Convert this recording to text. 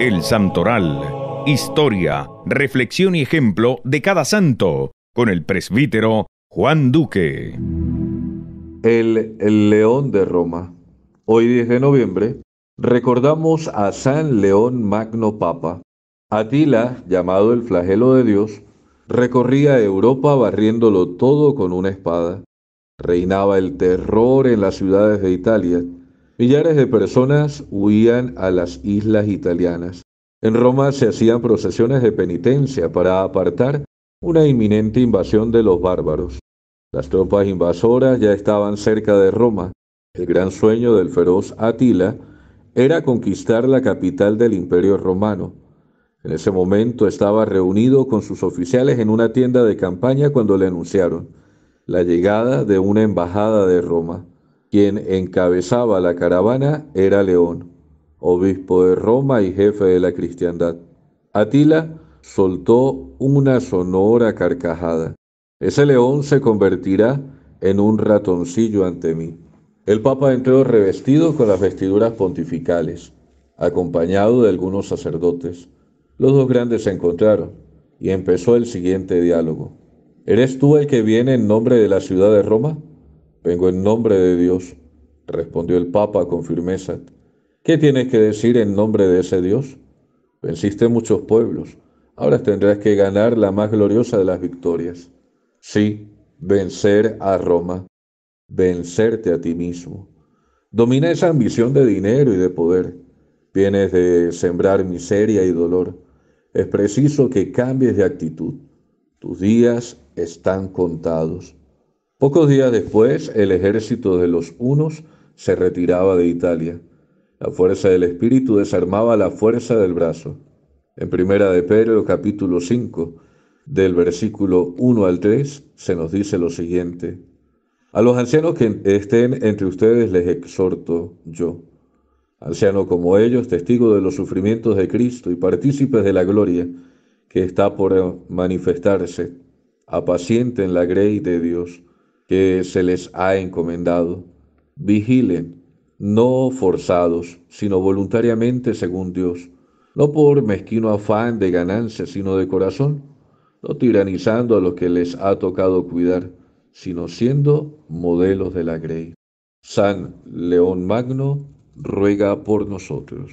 El Santoral. Historia, reflexión y ejemplo de cada santo, con el presbítero Juan Duque. El, el León de Roma. Hoy 10 de noviembre recordamos a San León Magno Papa. Atila, llamado el flagelo de Dios, recorría Europa barriéndolo todo con una espada. Reinaba el terror en las ciudades de Italia. Millares de personas huían a las islas italianas. En Roma se hacían procesiones de penitencia para apartar una inminente invasión de los bárbaros. Las tropas invasoras ya estaban cerca de Roma. El gran sueño del feroz Atila era conquistar la capital del imperio romano. En ese momento estaba reunido con sus oficiales en una tienda de campaña cuando le anunciaron, la llegada de una embajada de Roma. Quien encabezaba la caravana era León, obispo de Roma y jefe de la cristiandad. Atila soltó una sonora carcajada. Ese león se convertirá en un ratoncillo ante mí. El Papa entró revestido con las vestiduras pontificales, acompañado de algunos sacerdotes. Los dos grandes se encontraron y empezó el siguiente diálogo. ¿Eres tú el que viene en nombre de la ciudad de Roma? Vengo en nombre de Dios, respondió el Papa con firmeza. ¿Qué tienes que decir en nombre de ese Dios? Venciste muchos pueblos, ahora tendrás que ganar la más gloriosa de las victorias. Sí, vencer a Roma, vencerte a ti mismo. Domina esa ambición de dinero y de poder. Vienes de sembrar miseria y dolor. Es preciso que cambies de actitud tus días están contados. Pocos días después, el ejército de los unos se retiraba de Italia. La fuerza del espíritu desarmaba la fuerza del brazo. En Primera de Pedro, capítulo 5, del versículo 1 al 3, se nos dice lo siguiente. A los ancianos que estén entre ustedes les exhorto yo, anciano como ellos, testigo de los sufrimientos de Cristo y partícipes de la gloria que está por manifestarse, apacienten la grey de Dios que se les ha encomendado. Vigilen, no forzados, sino voluntariamente según Dios, no por mezquino afán de ganancia, sino de corazón, no tiranizando a los que les ha tocado cuidar, sino siendo modelos de la grey. San León Magno ruega por nosotros.